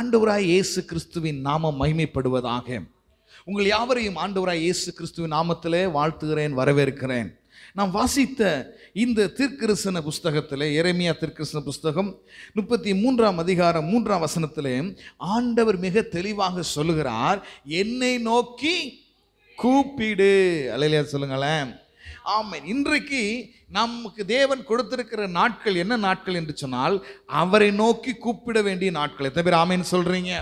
ஆண்டவராய் இயேசு கிறிஸ்துவின் நாமம் மகிமைப்படுவதாக உங்கள் யாவரையும் ஆண்டவராய் இயேசு கிறிஸ்துவின் நாமத்திலே வாழ்த்துகிறேன் வரவேற்கிறேன் நாம் வாசித்த இந்த திருக்கிருஷ்ண புஸ்தகத்தில் இறைமையா திருக்கிருஷ்ண புஸ்தகம் முப்பத்தி மூன்றாம் அதிகாரம் மூன்றாம் வசனத்திலே ஆண்டவர் மிக தெளிவாக சொல்லுகிறார் என்னை நோக்கி கூப்பிடு அலையில சொல்லுங்களேன் ஆமை இன்றைக்கு நமக்கு தேவன் கொடுத்திருக்கிற நாட்கள் என்ன நாட்கள் என்று சொன்னால் அவரை நோக்கி கூப்பிட வேண்டிய நாட்கள் எத்தனை பேர் ஆமைன்னு சொல்றீங்க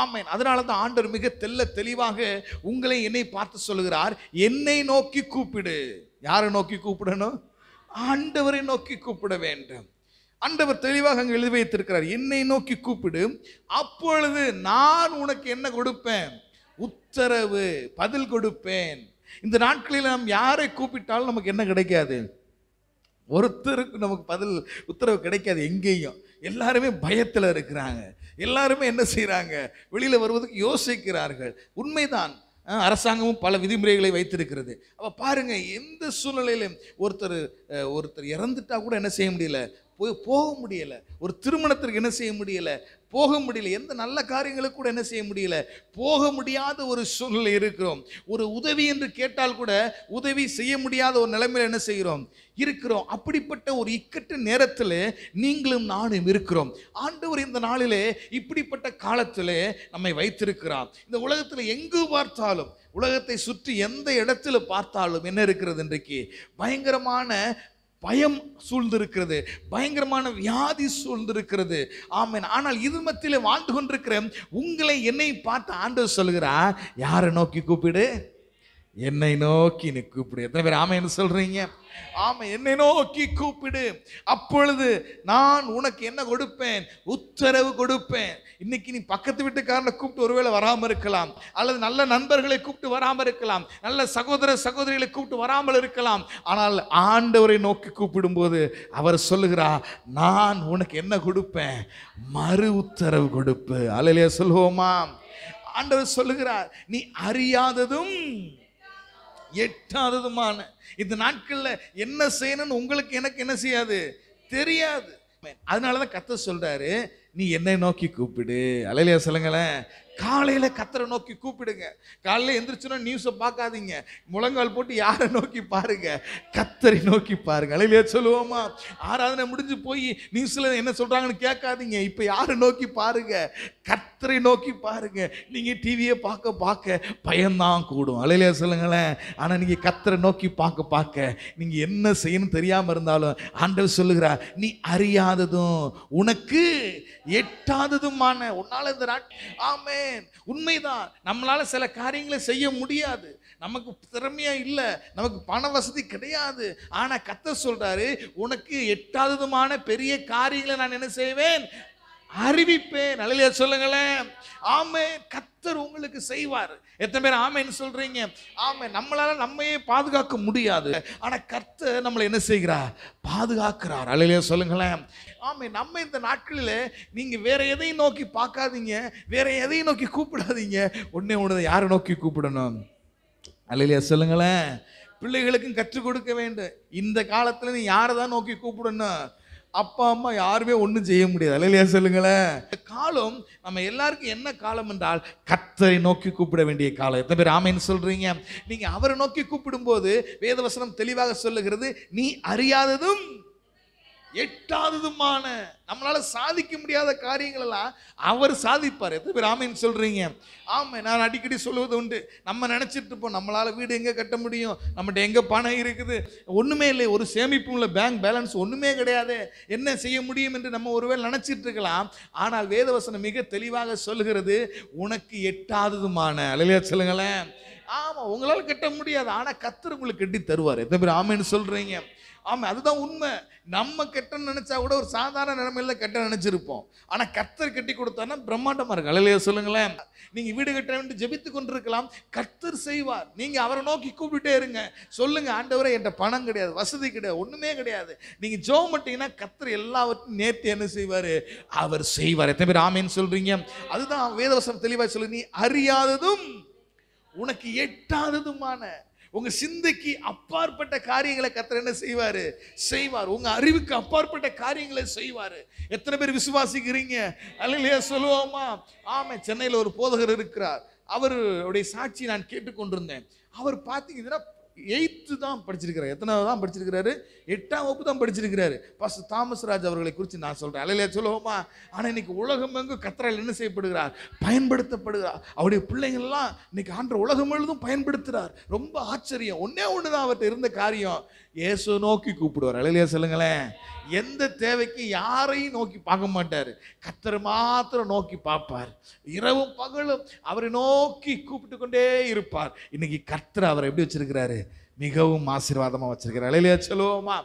ஆமேன் அதனால தான் ஆண்டவர் மிக தெல்ல தெளிவாக உங்களை என்னை பார்த்து சொல்கிறார் என்னை நோக்கி கூப்பிடு யாரை நோக்கி கூப்பிடணும் ஆண்டவரை நோக்கி கூப்பிட வேண்டும் ஆண்டவர் தெளிவாக அங்கே எழுதி வைத்திருக்கிறார் என்னை நோக்கி கூப்பிடு அப்பொழுது நான் உனக்கு என்ன கொடுப்பேன் உத்தரவு பதில் கொடுப்பேன் இந்த நாட்களில் நாம் யாரை கூப்பிட்டாலும் நமக்கு என்ன கிடைக்காது ஒருத்தருக்கு நமக்கு பதில் உத்தரவு கிடைக்காது எங்கேயும் எல்லாருமே பயத்தில் இருக்கிறாங்க எல்லாருமே என்ன செய்கிறாங்க வெளியில் வருவதற்கு யோசிக்கிறார்கள் உண்மைதான் அரசாங்கமும் பல விதிமுறைகளை வைத்திருக்கிறது அப்போ பாருங்கள் எந்த சூழ்நிலையிலும் ஒருத்தர் ஒருத்தர் இறந்துட்டா கூட என்ன செய்ய முடியல போய் போக முடியலை ஒரு திருமணத்திற்கு என்ன செய்ய முடியலை போக முடியல எந்த நல்ல காரியங்களுக்கு கூட என்ன செய்ய முடியல போக முடியாத ஒரு சூழ்நிலை இருக்கிறோம் ஒரு உதவி என்று கேட்டால் கூட உதவி செய்ய முடியாத ஒரு நிலைமையில் என்ன செய்கிறோம் இருக்கிறோம் அப்படிப்பட்ட ஒரு இக்கட்டு நேரத்தில் நீங்களும் நானும் இருக்கிறோம் ஆண்டவர் இந்த நாளிலே இப்படிப்பட்ட காலத்தில் நம்மை வைத்திருக்கிறார் இந்த உலகத்தில் எங்கு பார்த்தாலும் உலகத்தை சுற்றி எந்த இடத்துல பார்த்தாலும் என்ன இருக்கிறது இன்றைக்கு பயங்கரமான பயம் சூழ்ந்திருக்கிறது பயங்கரமான வியாதி சூழ்ந்திருக்கிறது ஆமேன் ஆனால் இது மத்தியில் வாழ்ந்து கொண்டிருக்கிற உங்களை என்னை பார்த்து ஆண்டவர் சொல்கிறா யாரை நோக்கி கூப்பிடு என்னை நோக்கி நீ கூப்பிடு எத்தனை பேர் ஆமைன்னு சொல்கிறீங்க ஆமாம் என்னை நோக்கி கூப்பிடு அப்பொழுது நான் உனக்கு என்ன கொடுப்பேன் உத்தரவு கொடுப்பேன் இன்னைக்கு நீ பக்கத்து வீட்டுக்காரனை கூப்பிட்டு ஒருவேளை வராமல் இருக்கலாம் அல்லது நல்ல நண்பர்களை கூப்பிட்டு வராமல் இருக்கலாம் நல்ல சகோதர சகோதரிகளை கூப்பிட்டு வராமல் இருக்கலாம் ஆனால் ஆண்டவரை நோக்கி கூப்பிடும்போது அவர் சொல்லுகிறார் நான் உனக்கு என்ன கொடுப்பேன் மறு உத்தரவு கொடுப்பு அலையிலே சொல்லுவோமா ஆண்டவர் சொல்லுகிறார் நீ அறியாததும் எட்டாததுமான இந்த நாட்களில் என்ன செய்யணும்னு உங்களுக்கு எனக்கு என்ன செய்யாது தெரியாது அதனால தான் கத்த சொல்கிறாரு நீ என்னை நோக்கி கூப்பிடு அலையிலையா சொல்லுங்களேன் காலையில் கத்தரை நோக்கி கூப்பிடுங்க காலையில் எந்திரிச்சோன்னா நியூஸை பார்க்காதீங்க முழங்கால் போட்டு யாரை நோக்கி பாருங்க கத்தரை நோக்கி பாருங்க அலையிலையா சொல்லுவோமா ஆராதனை முடிஞ்சு போய் நியூஸில் என்ன சொல்கிறாங்கன்னு கேட்காதீங்க இப்போ யாரை நோக்கி பாருங்க கத்தரை நோக்கி பாருங்க நீங்கள் டிவியை பார்க்க பார்க்க பயம்தான் கூடும் அலையில சொல்லுங்களேன் ஆனால் நீங்கள் கத்தரை நோக்கி பார்க்க பார்க்க நீங்கள் என்ன செய்யணும் தெரியாமல் இருந்தாலும் ஆண்டவர் சொல்லுகிறார் நீ அறியாததும் உனக்கு எட்டாததுமான உன்னால் இந்த நாட்டு ஆமேன் உண்மைதான் நம்மளால் சில காரியங்களை செய்ய முடியாது நமக்கு திறமையாக இல்லை நமக்கு பண வசதி கிடையாது ஆனால் கத்த சொல்கிறாரு உனக்கு எட்டாததுமான பெரிய காரியங்களை நான் என்ன செய்வேன் அறிவிப்பேன் நல்ல சொல்லுங்களேன் ஆமே கத்தர் உங்களுக்கு செய்வார் எத்தனை பேர் ஆமைன்னு சொல்றீங்க ஆமை நம்மளால நம்மையே பாதுகாக்க முடியாது ஆனா கர்த்தர் நம்மளை என்ன செய்கிறார் பாதுகாக்கிறார் அலையிலே சொல்லுங்களேன் ஆமை நம்ம இந்த நாட்களில் நீங்கள் வேற எதையும் நோக்கி பார்க்காதீங்க வேற எதையும் நோக்கி கூப்பிடாதீங்க ஒன்னே ஒன்று யாரை நோக்கி கூப்பிடணும் அலையிலே சொல்லுங்களேன் பிள்ளைகளுக்கும் கற்றுக் கொடுக்க வேண்டும் இந்த காலத்தில் நீ யாரை தான் நோக்கி கூப்பிடணும் அப்பா அம்மா யாருமே ஒன்றும் செய்ய முடியாது அலையிலையா சொல்லுங்களேன் காலம் நம்ம எல்லாருக்கும் என்ன காலம் என்றால் கத்தரை நோக்கி கூப்பிட வேண்டிய காலம் எத்தனை பேர் ஆமைன்னு சொல்கிறீங்க நீங்கள் அவரை நோக்கி கூப்பிடும்போது வேதவசனம் தெளிவாக சொல்லுகிறது நீ அறியாததும் எட்டாததுமான நம்மளால சாதிக்க முடியாத காரியங்கள் எல்லாம் அவர் சாதிப்பார் எத்தனை பேர் ஆமைன்னு சொல்றீங்க ஆமை நான் அடிக்கடி சொல்லுவது உண்டு நம்ம நினச்சிட்டு இருப்போம் நம்மளால வீடு எங்கே கட்ட முடியும் நம்மகிட்ட எங்கே பணம் இருக்குது ஒன்றுமே இல்லை ஒரு சேமிப்பு உள்ள பேங்க் பேலன்ஸ் ஒன்றுமே கிடையாது என்ன செய்ய முடியும் என்று நம்ம ஒருவேளை நினச்சிட்டு இருக்கலாம் ஆனால் வேதவசனம் மிக தெளிவாக சொல்கிறது உனக்கு எட்டாததுமான அழகா சொல்லுங்களேன் ஆமாம் உங்களால் கட்ட முடியாது ஆனால் கத்தர் உங்களுக்கு கட்டி தருவார் எத்தனை பேர் ஆமைன்னு சொல்கிறீங்க ஆமாம் அதுதான் உண்மை நம்ம கெட்ட நினச்சா கூட ஒரு சாதாரண நிலைமையில் கெட்ட நினச்சிருப்போம் ஆனால் கர்த்தர் கட்டி கொடுத்தானா பிரம்மாண்டமாக இருக்கு அலையிலேயே சொல்லுங்களேன் நீங்கள் வீடு கட்ட வேண்டி ஜெபித்து கொண்டிருக்கலாம் கர்த்தர் செய்வார் நீங்கள் அவரை நோக்கி கூப்பிட்டே இருங்க சொல்லுங்கள் ஆண்டவரை என்கிட்ட பணம் கிடையாது வசதி கிடையாது ஒன்றுமே கிடையாது நீங்கள் ஜோ பண்ணிட்டீங்கன்னா கர்த்தர் எல்லாவற்றையும் நேர்த்தி என்ன செய்வார் அவர் செய்வார் எத்தனை பேர் ஆமேன்னு சொல்கிறீங்க அதுதான் வேதவசம் தெளிவாக சொல்லு நீ அறியாததும் உனக்கு எட்டாததுமான உங்க சிந்தைக்கு அப்பாற்பட்ட காரியங்களை கத்தர் என்ன செய்வார் செய்வார் உங்க அறிவுக்கு அப்பாற்பட்ட காரியங்களை செய்வார் எத்தனை பேர் விசுவாசிக்கிறீங்க அல்லையா சொல்லுவோமா ஆமாம் சென்னையில் ஒரு போதகர் இருக்கிறார் அவருடைய சாட்சி நான் கேட்டுக்கொண்டிருந்தேன் அவர் பார்த்தீங்கன்னா எயித்து தான் படிச்சிருக்கிறார் எத்தனாவது தான் படிச்சிருக்கிறாரு எட்டாம் வகுப்பு தான் படிச்சிருக்கிறாரு பஸ் தாமஸ் ராஜ் அவர்களை குறித்து நான் சொல்கிறேன் அலையில சொல்லுவோமா ஆனால் இன்னைக்கு உலகம் எங்கும் கத்திரல் என்ன செய்யப்படுகிறார் பயன்படுத்தப்படுகிறார் அவருடைய பிள்ளைங்கள்லாம் இன்னைக்கு ஆண்ட உலகம் முழுதும் பயன்படுத்துகிறார் ரொம்ப ஆச்சரியம் ஒன்றே ஒன்று தான் அவர்கிட்ட இருந்த காரியம் இயேசு நோக்கி கூப்பிடுவார் அழலையா சொல்லுங்களேன் எந்த தேவைக்கு யாரையும் நோக்கி பார்க்க மாட்டார் கத்தரை மாத்திரம் நோக்கி பார்ப்பார் இரவும் பகலும் அவரை நோக்கி கூப்பிட்டு கொண்டே இருப்பார் இன்னைக்கு கத்தர் அவரை எப்படி வச்சிருக்கிறாரு மிகவும் ஆசீர்வாதமாக வச்சிருக்கிறார் அழலையா சொல்லுவோமா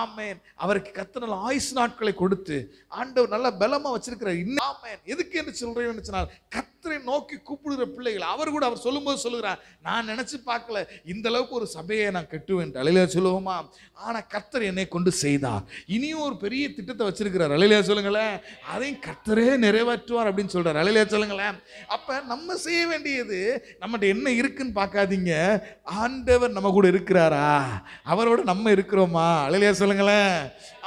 ஆமேன் அவருக்கு கத்தனால் ஆயுசு நாட்களை கொடுத்து ஆண்டவர் நல்ல பலமாக வச்சிருக்கிறார் இன்னும் ஆமேன் எதுக்கு என்று சொல்றேன்னு சொன்னால் கத் கர்த்தரை நோக்கி கூப்பிடுகிற பிள்ளைகள் அவர் கூட அவர் சொல்லும்போது சொல்லுகிறார் நான் நினச்சி பார்க்கல இந்த அளவுக்கு ஒரு சபையை நான் கட்டுவேன் அலையிலா சொல்லுவோமா ஆனால் கர்த்தர் என்னை கொண்டு செய்தார் இனியும் ஒரு பெரிய திட்டத்தை வச்சிருக்கிறார் அலையிலா சொல்லுங்களேன் அதையும் கர்த்தரே நிறைவேற்றுவார் அப்படின்னு சொல்கிறார் அலையிலா சொல்லுங்களேன் அப்போ நம்ம செய்ய வேண்டியது நம்மகிட்ட என்ன இருக்குன்னு பார்க்காதீங்க ஆண்டவர் நம்ம கூட இருக்கிறாரா அவரோட நம்ம இருக்கிறோமா அலையிலா சொல்லுங்களேன்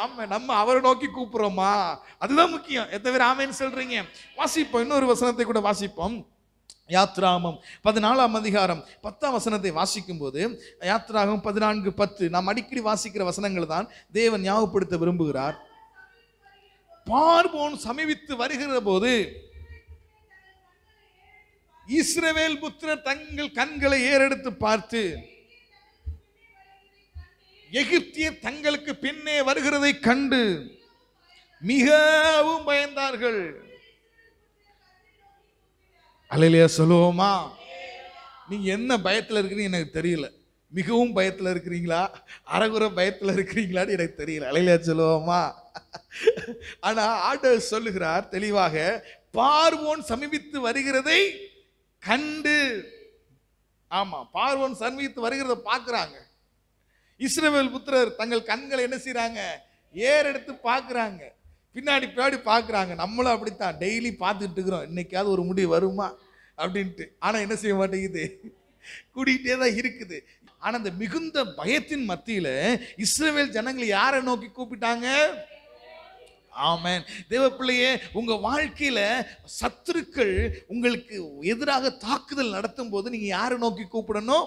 ஆமாம் நம்ம அவரை நோக்கி கூப்பிட்றோமா அதுதான் முக்கியம் எத்தனை பேர் ஆமேன்னு சொல்கிறீங்க வாசிப்போம் இன்னொரு வசனத்தை கூட வாசி வாசிப்போம் யாத்ராமம் பதினாலாம் அதிகாரம் பத்தாம் வசனத்தை வாசிக்கும் போது யாத்ராகம் பதினான்கு பத்து நாம் அடிக்கடி வாசிக்கிற வசனங்கள் தான் தேவன் ஞாபகப்படுத்த விரும்புகிறார் பார்வோன் சமீபித்து வருகிற போது இஸ்ரவேல் புத்திர தங்கள் கண்களை ஏறெடுத்து பார்த்து எகிப்திய தங்களுக்கு பின்னே வருகிறதை கண்டு மிகவும் பயந்தார்கள் அலையிலையா சொல்லுவோமா நீங்கள் என்ன பயத்தில் இருக்குன்னு எனக்கு தெரியல மிகவும் பயத்தில் இருக்கிறீங்களா அறகுற பயத்தில் இருக்கிறீங்களான்னு எனக்கு தெரியல அலையிலையா சொல்லுவோமா ஆனால் ஆட்டோ சொல்லுகிறார் தெளிவாக பார்வோன் சமீபித்து வருகிறதை கண்டு ஆமாம் பார்வோன் சமீபித்து வருகிறத பார்க்குறாங்க இஸ்ரேவேல் புத்திரர் தங்கள் கண்களை என்ன செய்கிறாங்க எடுத்து பார்க்குறாங்க பின்னாடி பின்னாடி பார்க்குறாங்க நம்மளும் அப்படித்தான் டெய்லி பார்த்துட்டு இருக்கிறோம் இன்னைக்காவது ஒரு முடிவு வருமா அப்படின்ட்டு ஆனால் என்ன செய்ய மாட்டேங்குது கூடிகிட்டே தான் இருக்குது ஆனால் அந்த மிகுந்த பயத்தின் மத்தியில் இஸ்ரேல் ஜனங்களை யாரை நோக்கி கூப்பிட்டாங்க ஆமேன் தேவ பிள்ளையே உங்கள் வாழ்க்கையில் சத்துருக்கள் உங்களுக்கு எதிராக தாக்குதல் நடத்தும் போது நீங்கள் யாரை நோக்கி கூப்பிடணும்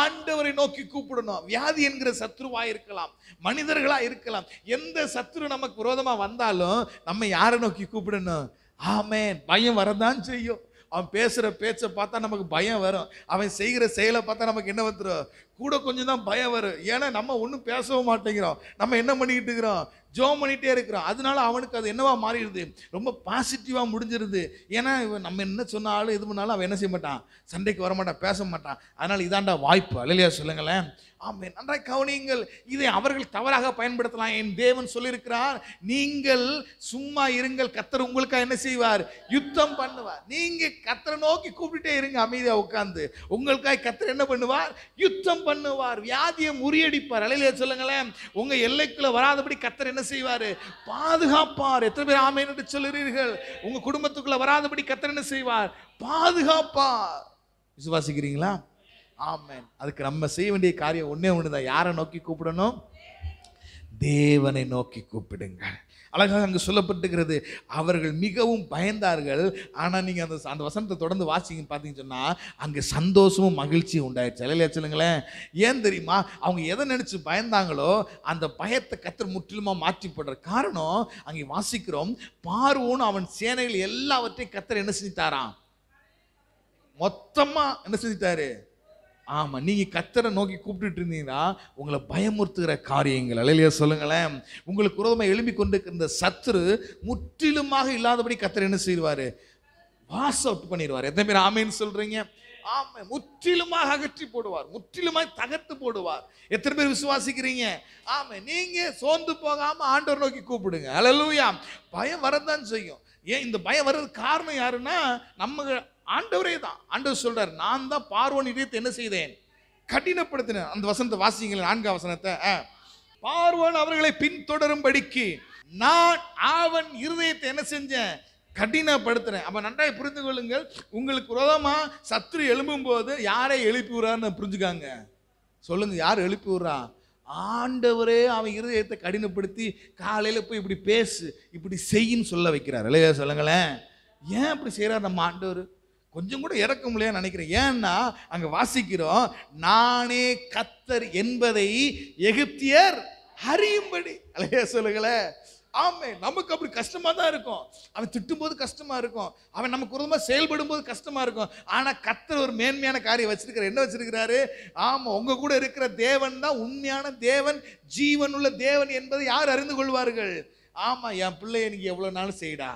ஆண்டவரை நோக்கி கூப்பிடணும் வியாதி என்கிற சத்ருவாக இருக்கலாம் மனிதர்களா இருக்கலாம் எந்த சத்ரு நமக்கு விரோதமா வந்தாலும் நம்ம யாரை நோக்கி கூப்பிடணும் ஆமேன் பயம் வரதான் செய்யும் அவன் பேசுகிற பேச்சை பார்த்தா நமக்கு பயம் வரும் அவன் செய்கிற செயலை பார்த்தா நமக்கு என்ன வந்துடும் கூட கொஞ்சம் தான் பயம் வரும் ஏன்னா நம்ம ஒன்றும் பேசவும் மாட்டேங்கிறோம் நம்ம என்ன பண்ணிக்கிட்டு இருக்கிறோம் ஜோம் பண்ணிகிட்டே இருக்கிறோம் அதனால அவனுக்கு அது என்னவா மாறிடுது ரொம்ப பாசிட்டிவாக முடிஞ்சிருது ஏன்னா இவன் நம்ம என்ன சொன்னாலும் இது பண்ணாலும் அவன் என்ன செய்ய மாட்டான் சண்டைக்கு வர மாட்டான் பேச மாட்டான் அதனால் இதாண்டா வாய்ப்பு அல்லையா சொல்லுங்களேன் ஆமே நன்றாய் கவனியுங்கள் இதை அவர்கள் தவறாக பயன்படுத்தலாம் என் தேவன் சொல்லியிருக்கிறார் நீங்கள் சும்மா இருங்கள் கத்தர் உங்களுக்காக என்ன செய்வார் யுத்தம் பண்ணுவார் நீங்கள் கத்தரை நோக்கி கூப்பிட்டுட்டே இருங்க அமைதியாக உட்காந்து உங்களுக்காக கத்தர் என்ன பண்ணுவார் யுத்தம் பண்ணுவார் வியாதியை முறியடிப்பார் அலையில சொல்லுங்களேன் உங்கள் எல்லைக்குள்ளே வராதபடி கத்தர் என்ன செய்வார் பாதுகாப்பார் எத்தனை பேர் ஆமேன் என்று சொல்லுறீர்கள் உங்கள் குடும்பத்துக்குள்ளே வராதபடி கத்தர் என்ன செய்வார் பாதுகாப்பார் விசுவாசிக்கிறீங்களா ஆமாம் அதுக்கு நம்ம செய்ய வேண்டிய காரியம் ஒன்றே ஒன்று தான் யாரை நோக்கி கூப்பிடணும் தேவனை நோக்கி கூப்பிடுங்கள் அழகாக அங்கே சொல்லப்பட்டுகிறது அவர்கள் மிகவும் பயந்தார்கள் ஆனால் நீங்கள் அந்த அந்த வசனத்தை தொடர்ந்து வாசிங்க பார்த்தீங்கன்னு சொன்னால் அங்கே சந்தோஷமும் மகிழ்ச்சியும் உண்டாயிடுச்சு இல்லையா சொல்லுங்களேன் ஏன் தெரியுமா அவங்க எதை நினச்சி பயந்தாங்களோ அந்த பயத்தை கத்தர் முற்றிலுமாக மாற்றி போடுற காரணம் அங்கே வாசிக்கிறோம் பார்வோன்னு அவன் சேனைகள் எல்லாவற்றையும் கத்தர் என்ன செஞ்சுட்டாராம் மொத்தமாக என்ன செஞ்சுட்டாரு ஆமாம் நீங்கள் கத்தரை நோக்கி கூப்பிட்டு இருந்தீங்கன்னா உங்களை பயமுறுத்துகிற காரியங்கள் அலையிலேயே சொல்லுங்களேன் உங்களுக்கு விரோதமாக எழும்பி கொண்டு இருந்த சத்துரு முற்றிலுமாக இல்லாதபடி கத்தர் என்ன செய்வார் வாஸ் அவுட் பண்ணிடுவார் எத்தனை பேர் ஆமேன்னு சொல்கிறீங்க ஆமை முற்றிலுமாக அகற்றி போடுவார் முற்றிலுமாக தகர்த்து போடுவார் எத்தனை பேர் விசுவாசிக்கிறீங்க ஆமை நீங்கள் சோர்ந்து போகாமல் ஆண்டவர் நோக்கி கூப்பிடுங்க அலலூயா பயம் வரதான் செய்யும் ஏன் இந்த பயம் வர்றது காரணம் யாருன்னா நம்ம ஆண்டவரே தான் ஆண்டவர் சொல்றார் நான் தான் பார்வன் இதயத்தை என்ன செய்தேன் கடினப்படுத்தினேன் அந்த வசனத்தை வாசிங்களேன் நான்காம் வசனத்தை பார்வன் அவர்களை பின்தொடரும்படிக்கு நான் அவன் இருதயத்தை என்ன செஞ்சேன் கடினப்படுத்துறேன் அப்போ நன்றாய் புரிந்து கொள்ளுங்கள் உங்களுக்கு விரோதமாக சத்ரு எழும்பும் போது யாரை எழுப்பி விடுறான்னு புரிஞ்சுக்காங்க சொல்லுங்க யார் எழுப்பி விடுறா ஆண்டவரே அவன் இருதயத்தை கடினப்படுத்தி காலையில் போய் இப்படி பேசு இப்படி செய்யின்னு சொல்ல வைக்கிறார் இல்லையா சொல்லுங்களேன் ஏன் அப்படி செய்கிறார் நம்ம ஆண்டவர் கொஞ்சம் கூட இறக்க முடியாது நினைக்கிறேன் ஏன்னா அங்கே வாசிக்கிறோம் நானே கத்தர் என்பதை எகிப்தியர் அறியும்படி அலையா சொல்லுங்களே ஆமே நமக்கு அப்படி கஷ்டமாக தான் இருக்கும் அவன் திட்டும் போது கஷ்டமாக இருக்கும் அவன் நமக்கு உரமாக செயல்படும் போது கஷ்டமாக இருக்கும் ஆனால் கத்தர் ஒரு மேன்மையான காரியம் வச்சிருக்கிறார் என்ன வச்சிருக்கிறாரு ஆமாம் உங்கள் கூட இருக்கிற தேவன் தான் உண்மையான தேவன் ஜீவன் உள்ள தேவன் என்பதை யார் அறிந்து கொள்வார்கள் ஆமாம் என் பிள்ளை எனக்கு எவ்வளோ நாளும் செய்யடா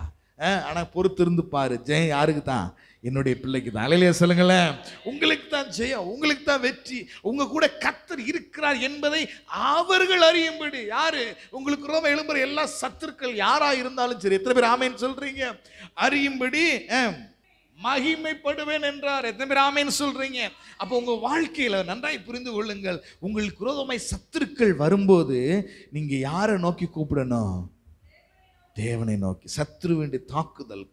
ஆனால் பொறுத்திருந்து பாரு ஜெயம் யாருக்கு தான் என்னுடைய பிள்ளைக்கு தான் அலையிலே சொல்லுங்களேன் உங்களுக்கு தான் ஜெயம் உங்களுக்கு தான் வெற்றி உங்க கூட கத்தர் இருக்கிறார் என்பதை அவர்கள் அறியும்படி யாரு உங்களுக்கு ரொம்ப எழும்புற எல்லா சத்துருக்கள் யாரா இருந்தாலும் சரி எத்தனை பேர் ஆமைன்னு சொல்றீங்க அறியும்படி மகிமைப்படுவேன் என்றார் எத்தனை பேர் ஆமைன்னு சொல்றீங்க அப்போ உங்க வாழ்க்கையில நன்றாய் புரிந்து கொள்ளுங்கள் உங்களுக்கு ரோதமை சத்துருக்கள் வரும்போது நீங்க யாரை நோக்கி கூப்பிடணும் தேவனை நோக்கி சத்ருவின் தாக்குதல்கள்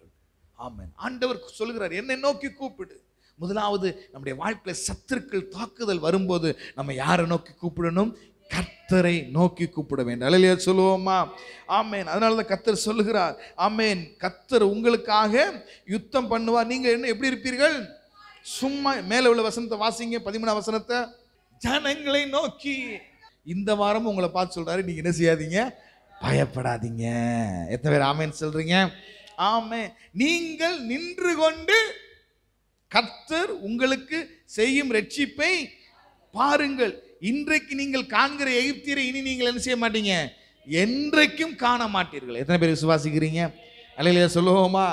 ஆமேன் ஆண்டவர் சொல்கிறார் என்னை நோக்கி கூப்பிடு முதலாவது நம்முடைய வாழ்க்கையில் சத்துருக்கள் தாக்குதல் வரும்போது நம்ம யாரை நோக்கி கூப்பிடணும் கர்த்தரை நோக்கி கூப்பிட வேண்டும் அலையிலேயே சொல்லுவோமா ஆமேன் அதனால தான் கத்தர் சொல்லுகிறார் ஆமேன் கத்தர் உங்களுக்காக யுத்தம் பண்ணுவார் நீங்கள் என்ன எப்படி இருப்பீர்கள் சும்மா மேலே உள்ள வசனத்தை வாசிங்க பதிமூணாம் வசனத்தை ஜனங்களை நோக்கி இந்த வாரமும் உங்களை பார்த்து சொல்கிறாரு நீங்கள் என்ன செய்யாதீங்க பயப்படாதீங்க எத்தனை பேர் ஆமேன்னு சொல்கிறீங்க ஆமே நீங்கள் நின்று கொண்டு கர்த்தர் உங்களுக்கு செய்யும் ரட்சிப்பை பாருங்கள் இன்றைக்கு நீங்கள் காண்கிற எகிப்தியரை இனி நீங்கள் என்ன செய்ய மாட்டீங்க என்றைக்கும் காண மாட்டீர்கள் எத்தனை பேர் விசுவாசிக்கிறீங்க அலையில சொல்லுவோமா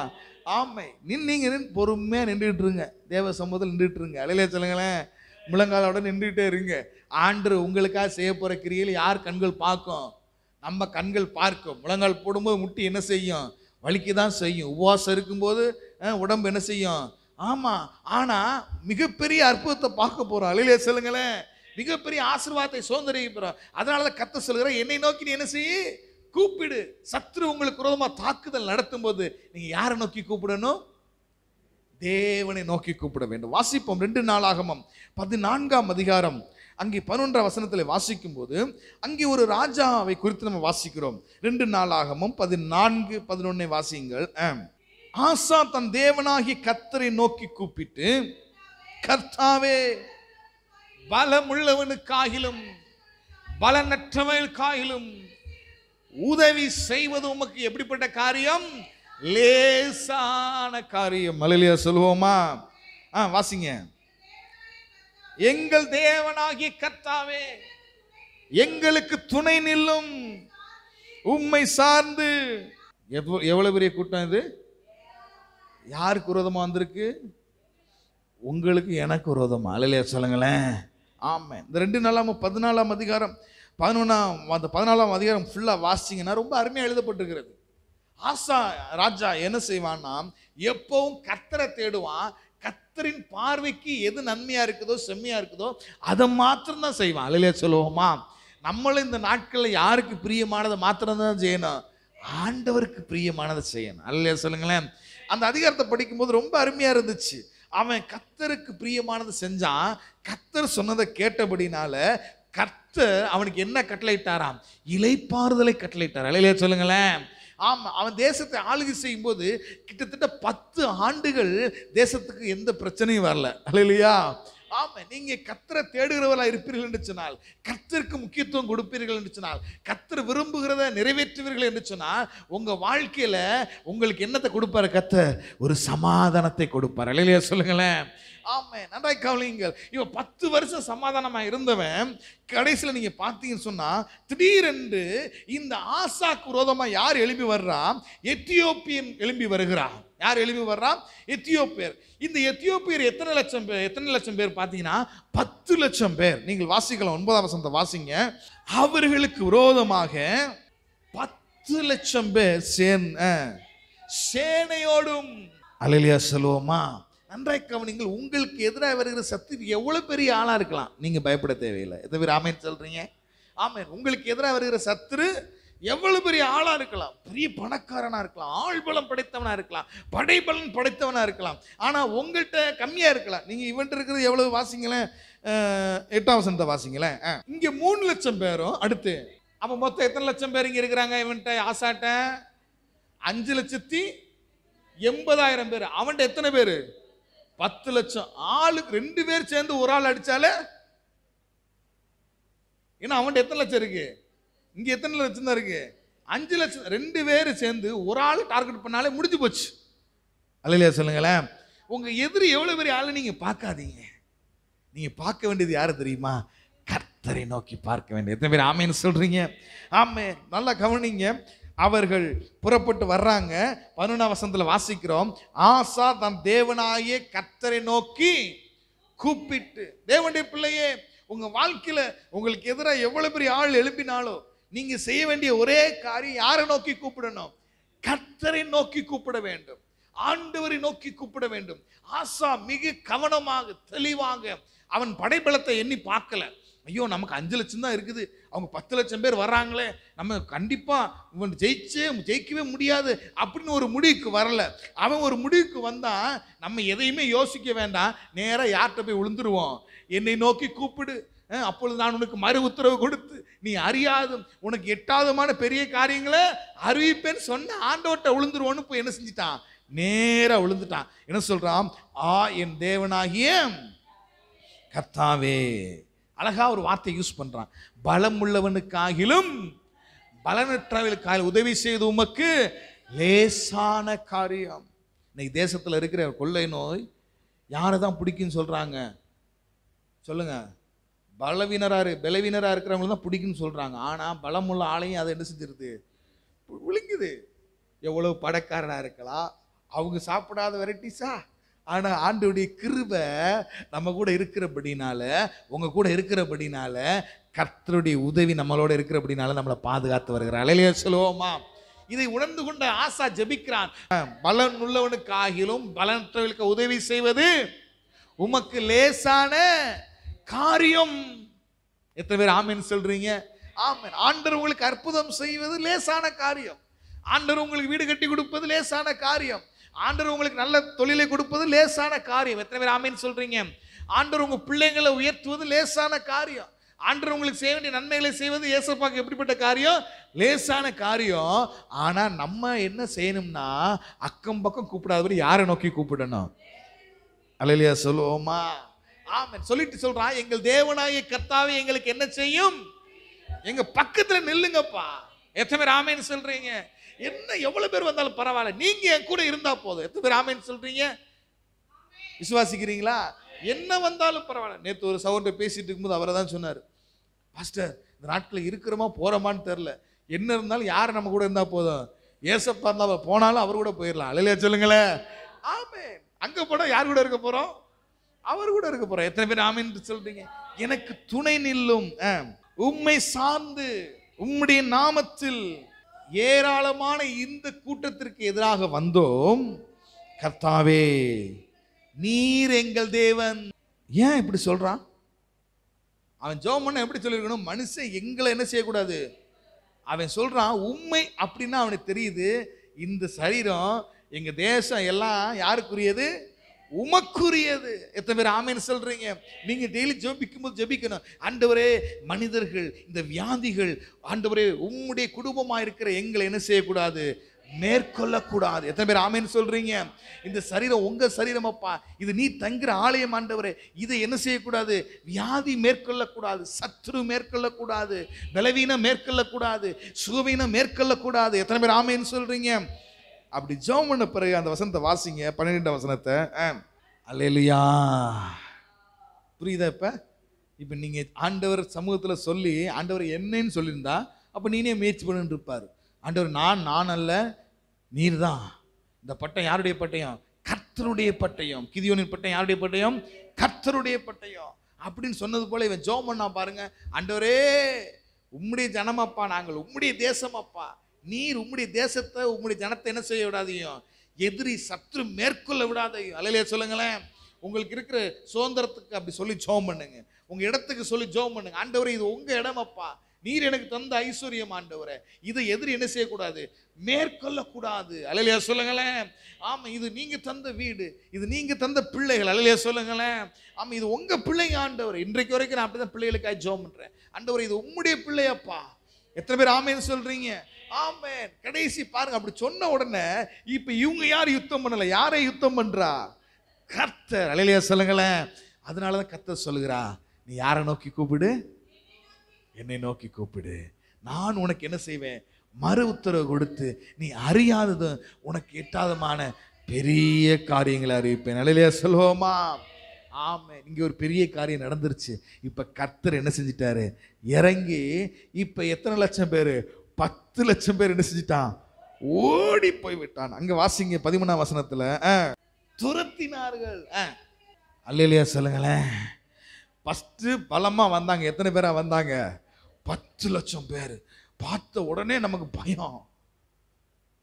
ஆமை நின் நீங்கள் பொறுமையாக நின்றுட்டு இருங்க தேவ சமூகத்தில் நின்றுட்டு இருங்க அலையில சொல்லுங்களேன் முழங்காலோட நின்றுட்டே இருங்க ஆண்டு உங்களுக்காக செய்ய போகிற கிரியில் யார் கண்கள் பார்க்கும் நம்ம கண்கள் பார்க்கும் முழங்கால் போடும்போது முட்டி என்ன செய்யும் வலிக்கு தான் செய்யும் உபவாசம் இருக்கும்போது உடம்பு என்ன செய்யும் ஆமாம் ஆனால் மிகப்பெரிய அற்புதத்தை பார்க்க போகிறோம் அழிலே சொல்லுங்களேன் மிகப்பெரிய ஆசிர்வாதத்தை சுதந்திரிக்க போகிறோம் அதனால தான் கத்த சொல்கிறேன் என்னை நோக்கி நீ என்ன செய்ய கூப்பிடு சத்ரு உங்களுக்கு விரோதமாக தாக்குதல் நடத்தும் போது நீங்கள் யாரை நோக்கி கூப்பிடணும் தேவனை நோக்கி கூப்பிட வேண்டும் வாசிப்போம் ரெண்டு நாளாகமும் பதினான்காம் அதிகாரம் அங்கே பதினொன்றாம் வசனத்தில் வாசிக்கும் போது அங்கே ஒரு ராஜாவை குறித்து நம்ம வாசிக்கிறோம் ரெண்டு நாளாகவும் பதினான்கு பதினொன்னை வாசியுங்கள் ஆசா தன் தேவனாகி கத்தரை நோக்கி கூப்பிட்டு கர்த்தாவே பலமுள்ளவனுக்காகிலும் பலனற்றவனுக்காகிலும் உதவி செய்வது உமக்கு எப்படிப்பட்ட காரியம் லேசான காரியம் மலையா சொல்லுவோமா ஆ வாசிங்க எங்கள் தேவனாகி கர்த்தாவே எங்களுக்கு துணை நில்லும் உம்மை சார்ந்து எவ்வளவு பெரிய கூட்டம் இது யாருக்கு விரோதமாக வந்திருக்கு உங்களுக்கு எனக்கு விரோதமா அலையிலே சொல்லுங்களேன் ஆமாம் இந்த ரெண்டு நாளாம பதினாலாம் அதிகாரம் பதினொன்றாம் அந்த பதினாலாம் அதிகாரம் ஃபுல்லாக வாசிங்கன்னா ரொம்ப அருமையாக எழுதப்பட்டிருக்கிறது ஆசா ராஜா என்ன செய்வான்னா எப்பவும் கத்தரை தேடுவான் கத்தரின் பார்வைக்கு எது நன்மையாக இருக்குதோ செம்மையாக இருக்குதோ அதை மாத்திரம்தான் செய்வான் அலையிலே சொல்லுவோமா நம்மளும் இந்த நாட்களில் யாருக்கு பிரியமானதை மாத்திரம் தான் செய்யணும் ஆண்டவருக்கு பிரியமானதை செய்யணும் அல்லையா சொல்லுங்களேன் அந்த அதிகாரத்தை படிக்கும்போது ரொம்ப அருமையாக இருந்துச்சு அவன் கத்தருக்கு பிரியமானது செஞ்சான் கத்தர் சொன்னதை கேட்டபடினால கர்த்தர் அவனுக்கு என்ன இட்டாராம் இலைப்பாறுதலை இட்டார் இல்லையா சொல்லுங்களேன் ஆமாம் அவன் தேசத்தை ஆளுகை செய்யும் போது கிட்டத்தட்ட பத்து ஆண்டுகள் தேசத்துக்கு எந்த பிரச்சனையும் வரல இல்லையா ஆமாம் நீங்கள் கத்தரை தேடுகிறவர்களாக இருப்பீர்கள் என்று சொன்னால் கத்தருக்கு முக்கியத்துவம் கொடுப்பீர்கள் என்று சொன்னால் கத்தர் விரும்புகிறத நிறைவேற்றுவீர்கள் என்று சொன்னால் உங்கள் வாழ்க்கையில் உங்களுக்கு என்னத்தை கொடுப்பார் கத்தர் ஒரு சமாதானத்தை கொடுப்பார் இல்லையா சொல்லுங்களேன் ஆமே நன்றாய் கவலையுங்கள் இவன் பத்து வருஷம் சமாதானமாக இருந்தவன் கடைசியில் நீங்கள் பார்த்தீங்கன்னு சொன்னால் திடீரென்று இந்த ஆசாக்கு விரோதமாக யார் எழுப்பி வர்றா எத்தியோப்பியன் எழும்பி வருகிறான் யார் எழுப்பி வர்றா எத்தியோப்பியர் இந்த எத்தியோப்பியர் எத்தனை லட்சம் பேர் எத்தனை லட்சம் பேர் பார்த்தீங்கன்னா பத்து லட்சம் பேர் நீங்கள் வாசிக்கலாம் ஒன்பதாம் வசந்த வாசிங்க அவர்களுக்கு விரோதமாக பத்து லட்சம் பேர் சேன் சேனையோடும் அலையிலியா செல்வோமா நன்றாய் கவனிங்கள் உங்களுக்கு எதிராக வருகிற சத்து எவ்வளோ பெரிய ஆளாக இருக்கலாம் நீங்கள் பயப்பட தேவையில்லை எதை பேர் ஆமேன் சொல்கிறீங்க ஆமேன் உங்களுக்கு எதிராக வருகிற சத்துரு எவ்வளோ பெரிய ஆளாக இருக்கலாம் பெரிய பணக்காரனாக இருக்கலாம் ஆழ்பலம் படைத்தவனாக இருக்கலாம் படைபலன் படைத்தவனாக இருக்கலாம் ஆனால் உங்கள்கிட்ட கம்மியாக இருக்கலாம் நீங்கள் இவன் இருக்கிறது எவ்வளோ வாசிங்களேன் எட்டாம் சந்தை வாசிங்களேன் இங்கே மூணு லட்சம் பேரும் அடுத்து அப்போ மொத்தம் எத்தனை லட்சம் பேர் இங்கே இருக்கிறாங்க இவன்கிட்ட ஆசாட்ட அஞ்சு லட்சத்தி எண்பதாயிரம் பேர் அவன்கிட்ட எத்தனை பேர் பத்து லட்சம் ஆளுக்கு ரெண்டு பேர் சேர்ந்து ஒரு ஆள் அடித்தாலே ஏன்னா அவன்கிட்ட எத்தனை லட்சம் இருக்கு இங்கே எத்தனை லட்சம் தான் இருக்கு அஞ்சு லட்சம் ரெண்டு பேர் சேர்ந்து ஒரு ஆள் டார்கெட் பண்ணாலே முடிஞ்சு போச்சு அல்லையா சொல்லுங்களேன் உங்கள் எதிரி எவ்வளோ பெரிய ஆளு நீங்கள் பார்க்காதீங்க நீங்கள் பார்க்க வேண்டியது யாரு தெரியுமா கர்த்தரை நோக்கி பார்க்க வேண்டியது எத்தனை பேர் ஆமேன்னு சொல்கிறீங்க ஆமே நல்லா கவனிங்க அவர்கள் புறப்பட்டு வர்றாங்க பதினொன்றாம் வசனத்தில் வாசிக்கிறோம் ஆசா தன் தேவனாயே கத்தரை நோக்கி கூப்பிட்டு தேவனுடைய பிள்ளையே உங்கள் வாழ்க்கையில் உங்களுக்கு எதிராக எவ்வளோ பெரிய ஆள் எழுப்பினாலும் நீங்கள் செய்ய வேண்டிய ஒரே காரியம் யாரை நோக்கி கூப்பிடணும் கத்தரை நோக்கி கூப்பிட வேண்டும் ஆண்டவரை நோக்கி கூப்பிட வேண்டும் ஆசா மிக கவனமாக தெளிவாக அவன் படைபலத்தை எண்ணி பார்க்கல ஐயோ நமக்கு அஞ்சு லட்சம் தான் இருக்குது அவங்க பத்து லட்சம் பேர் வர்றாங்களே நம்ம கண்டிப்பாக இவன் ஜெயிச்சே ஜெயிக்கவே முடியாது அப்படின்னு ஒரு முடிவுக்கு வரல அவன் ஒரு முடிவுக்கு வந்தால் நம்ம எதையுமே யோசிக்க வேண்டாம் நேராக யார்கிட்ட போய் விழுந்துருவோம் என்னை நோக்கி கூப்பிடு அப்பொழுது நான் உனக்கு மறு உத்தரவு கொடுத்து நீ அறியாது உனக்கு எட்டாதமான பெரிய காரியங்களை அறிவிப்பேன்னு சொன்ன ஆண்டோட்ட விழுந்துருவோன்னு போய் என்ன செஞ்சிட்டான் நேராக விழுந்துட்டான் என்ன சொல்கிறான் ஆ என் தேவனாகிய கர்த்தாவே அழகாக ஒரு வார்த்தை யூஸ் பண்ணுறான் பலம் உள்ளவனுக்காகிலும் பலனற்றவர்களுக்காக உதவி செய்து உமக்கு லேசான காரியம் இன்னைக்கு தேசத்தில் இருக்கிற கொள்ளை நோய் யாரை தான் பிடிக்குன்னு சொல்கிறாங்க சொல்லுங்கள் பலவீனராக பலவீனராக இருக்கிறவங்கள தான் பிடிக்குன்னு சொல்கிறாங்க ஆனால் பலமுள்ள ஆளையும் அதை என்ன செஞ்சிருது விழுங்குது எவ்வளோ படக்காரனாக இருக்கலாம் அவங்க சாப்பிடாத வெரைட்டிஸா ஆனால் ஆண்டுடைய கிருபை நம்ம கூட இருக்கிறபடினால உங்கள் கூட இருக்கிறபடினால கர்த்தருடைய உதவி நம்மளோட இருக்கிறபடினால நம்மளை பாதுகாத்து வருகிறார் அலையிலே சொல்லுவோமா இதை உணர்ந்து கொண்ட ஆசா ஜபிக்கிறான் பலன் உள்ளவனுக்கு ஆகிலும் பலனற்றவர்களுக்கு உதவி செய்வது உமக்கு லேசான காரியம் எத்தனை பேர் ஆமின்னு சொல்றீங்க ஆமன் ஆண்டர் உங்களுக்கு அற்புதம் செய்வது லேசான காரியம் ஆண்டர் உங்களுக்கு வீடு கட்டி கொடுப்பது லேசான காரியம் ஆண்டவர் உங்களுக்கு நல்ல தொழிலை கொடுப்பது லேசான காரியம் எத்தனை பேர் ஆமைன்னு சொல்கிறீங்க ஆண்டவர் உங்கள் பிள்ளைங்களை உயர்த்துவது லேசான காரியம் ஆண்டவர் உங்களுக்கு செய்ய வேண்டிய நன்மைகளை செய்வது ஏசப்பாக்கு எப்படிப்பட்ட காரியம் லேசான காரியம் ஆனால் நம்ம என்ன செய்யணும்னா அக்கம் பக்கம் கூப்பிடாதபடி யாரை நோக்கி கூப்பிடணும் அலையிலையா சொல்லுவோமா ஆமாம் சொல்லிட்டு சொல்கிறான் எங்கள் தேவனாய கர்த்தாவை எங்களுக்கு என்ன செய்யும் எங்கள் பக்கத்தில் நில்லுங்கப்பா எத்தனை பேர் ஆமைன்னு சொல்கிறீங்க என்ன எவ்வளவு பேர் வந்தாலும் பரவாயில்ல நீங்க என் கூட இருந்தா போதும் எத்தனை பேர் ஆமேன்னு சொல்றீங்க விசுவாசிக்கிறீங்களா என்ன வந்தாலும் பரவாயில்ல நேற்று ஒரு சவுண்டை பேசிட்டு இருக்கும்போது அவரை தான் சொன்னார் பாஸ்டர் இந்த நாட்டில் இருக்கிறோமா போகிறோமான்னு தெரில என்ன இருந்தாலும் யார் நம்ம கூட இருந்தால் போதும் ஏசப்பா இருந்தால் போனாலும் அவர் கூட போயிடலாம் அலையிலே சொல்லுங்களேன் ஆமே அங்கே போனால் யார் கூட இருக்க போகிறோம் அவர் கூட இருக்க போகிறோம் எத்தனை பேர் ஆமின்னு சொல்கிறீங்க எனக்கு துணை நில்லும் உம்மை சார்ந்து உம்முடைய நாமத்தில் ஏராளமான இந்த கூட்டத்திற்கு எதிராக வந்தோம் கர்த்தாவே நீர் எங்கள் தேவன் ஏன் இப்படி சொல்கிறான் அவன் ஜோம் பண்ண எப்படி சொல்லியிருக்கணும் மனுஷன் எங்களை என்ன செய்யக்கூடாது அவன் சொல்கிறான் உண்மை அப்படின்னா அவனுக்கு தெரியுது இந்த சரீரம் எங்கள் தேசம் எல்லாம் யாருக்குரியது உமக்குரியது எத்தனை பேர் ஆமைன்னு சொல்கிறீங்க நீங்கள் டெய்லி ஜெபிக்கும் போது ஜெபிக்கணும் ஆண்டவரே மனிதர்கள் இந்த வியாதிகள் ஆண்டவரே உம்முடைய குடும்பமாக இருக்கிற எங்களை என்ன செய்யக்கூடாது மேற்கொள்ளக்கூடாது எத்தனை பேர் ஆமைன்னு சொல்கிறீங்க இந்த சரீரம் உங்கள் சரீரம் அப்பா இது நீ தங்குற ஆலயம் ஆண்டவரே இதை என்ன செய்யக்கூடாது வியாதி மேற்கொள்ளக்கூடாது சத்ரு மேற்கொள்ளக்கூடாது பலவீனம் மேற்கொள்ளக்கூடாது சுகவீனம் மேற்கொள்ளக்கூடாது எத்தனை பேர் ஆமைன்னு சொல்கிறீங்க அப்படி ஜோம் பண்ண பிறகு அந்த வசனத்தை வாசிங்க பன்னிரெண்டாம் வசனத்தை அலையிலையா புரியுதா இப்போ இப்போ நீங்கள் ஆண்டவர் சமூகத்தில் சொல்லி ஆண்டவர் என்னன்னு சொல்லியிருந்தா அப்போ நீனே முயற்சி பண்ணு இருப்பார் ஆண்டவர் நான் நான் அல்ல நீர் தான் இந்த பட்டம் யாருடைய பட்டயம் கர்த்தருடைய பட்டயம் கிதியோனின் பட்டம் யாருடைய பட்டயம் கர்த்தருடைய பட்டயம் அப்படின்னு சொன்னது போல இவன் ஜோம் பண்ணா பாருங்க ஆண்டவரே உம்முடைய ஜனமாப்பா நாங்கள் உம்முடைய தேசமாப்பா நீர் உம்முடைய தேசத்தை உம்முடைய ஜனத்தை என்ன செய்ய விடாதையும் எதிரி சத்ரு மேற்கொள்ள விடாதையும் அலையிலே சொல்லுங்களேன் உங்களுக்கு இருக்கிற சுதந்திரத்துக்கு அப்படி சொல்லி ஜோம் பண்ணுங்க உங்கள் இடத்துக்கு சொல்லி ஜோம் பண்ணுங்க ஆண்டவரே இது உங்கள் இடமப்பா நீர் எனக்கு தந்த ஐஸ்வர்யம் ஆண்டவரை இதை எதிரி என்ன செய்யக்கூடாது மேற்கொள்ளக்கூடாது அலையிலையா சொல்லுங்களேன் ஆமாம் இது நீங்கள் தந்த வீடு இது நீங்கள் தந்த பிள்ளைகள் அலையிலையா சொல்லுங்களேன் ஆமாம் இது உங்கள் பிள்ளைங்க ஆண்டவர் இன்றைக்கு வரைக்கும் நான் அப்படி தான் பிள்ளைகளுக்காக ஜோம் பண்ணுறேன் ஆண்டவர் இது உம்முடைய பிள்ளையப்பா எத்தனை பேர் ஆமைன்னு சொல்கிறீங்க ஆமேன் கடைசி பாருங்க அப்படி சொன்ன உடனே இப்போ இவங்க யார் யுத்தம் பண்ணல யாரை யுத்தம் பண்றா கர்த்தர் அலையிலையா சொல்லுங்களேன் அதனால தான் கர்த்தர் சொல்லுகிறா நீ யாரை நோக்கி கூப்பிடு என்னை நோக்கி கூப்பிடு நான் உனக்கு என்ன செய்வேன் மறு உத்தரவு கொடுத்து நீ அறியாததும் உனக்கு எட்டாதமான பெரிய காரியங்களை அறிவிப்பேன் அலையிலையா சொல்லுவோமா ஆமாம் இங்கே ஒரு பெரிய காரியம் நடந்துருச்சு இப்போ கர்த்தர் என்ன செஞ்சிட்டாரு இறங்கி இப்போ எத்தனை லட்சம் பேர் பத்து லட்சம் பேர் என்ன செஞ்சிட்டான் ஓடி போய் விட்டான் அங்கே வாசிங்க பதிமூணாம் வசனத்தில் துரத்தினார்கள் அல்லையா சொல்லுங்களேன் ஃபஸ்ட்டு பலமாக வந்தாங்க எத்தனை பேராக வந்தாங்க பத்து லட்சம் பேர் பார்த்த உடனே நமக்கு பயம்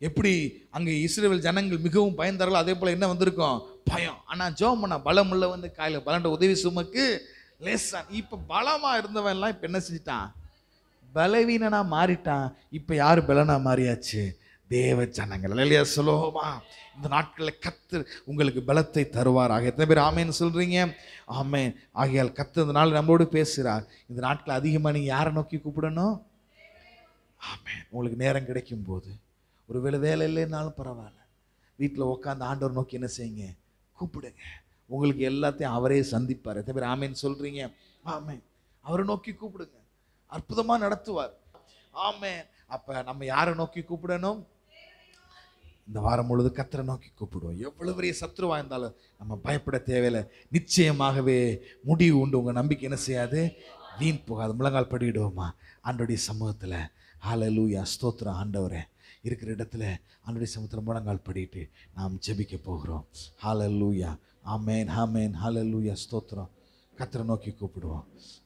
எப்படி அங்கே இஸ்ரேல் ஜனங்கள் மிகவும் பயந்தார்கள் அதே போல் என்ன வந்திருக்கும் பயம் ஆனால் ஜோம் பண்ண பலம் உள்ள வந்து காயில் பலன்ற உதவி சுமக்கு லேசான் இப்போ பலமாக இருந்தவன்லாம் இப்போ என்ன செஞ்சிட்டான் பலவீனனா மாறிட்டான் இப்போ யார் பலனா மாறியாச்சு தேவ ஜனங்கள் இல்லையா சுலோகமா இந்த நாட்களில் கத்து உங்களுக்கு பலத்தை தருவாராக எத்தனை பேர் ஆமேன்னு சொல்கிறீங்க ஆமை ஆகையால் கத்து இந்த நாள் நம்மளோடு பேசுகிறார் இந்த நாட்கள் அதிகமாக நீங்கள் யாரை நோக்கி கூப்பிடணும் ஆமே உங்களுக்கு நேரம் கிடைக்கும் போது ஒரு வேலை வேலை இல்லைன்னாலும் பரவாயில்ல வீட்டில் உட்காந்து ஆண்டவர் நோக்கி என்ன செய்யுங்க கூப்பிடுங்க உங்களுக்கு எல்லாத்தையும் அவரே சந்திப்பார் எத்தனை பேர் ஆமேன்னு சொல்கிறீங்க ஆமே அவரை நோக்கி கூப்பிடுங்க அற்புதமாக நடத்துவார் ஆமே அப்போ நம்ம யாரை நோக்கி கூப்பிடணும் இந்த வாரம் முழுது கத்தரை நோக்கி கூப்பிடுவோம் எவ்வளவு பெரிய சத்ருவாக இருந்தாலும் நம்ம பயப்பட தேவையில்லை நிச்சயமாகவே முடிவு உண்டு உங்கள் நம்பிக்கை என்ன செய்யாது வீண் போகாது முழங்கால் படிவிடுவோமா ஆண்டோடைய சமூகத்தில் ஹாலலூயா ஸ்தோத்திரம் ஆண்டவரே இருக்கிற இடத்துல அன்றைய சமூகத்தில் முழங்கால் படிட்டு நாம் ஜெபிக்க போகிறோம் ஹாலலூயா ஆமேன் ஹாமேன் ஹாலலூயா ஸ்தோத்திரம் கத்தரை நோக்கி கூப்பிடுவோம்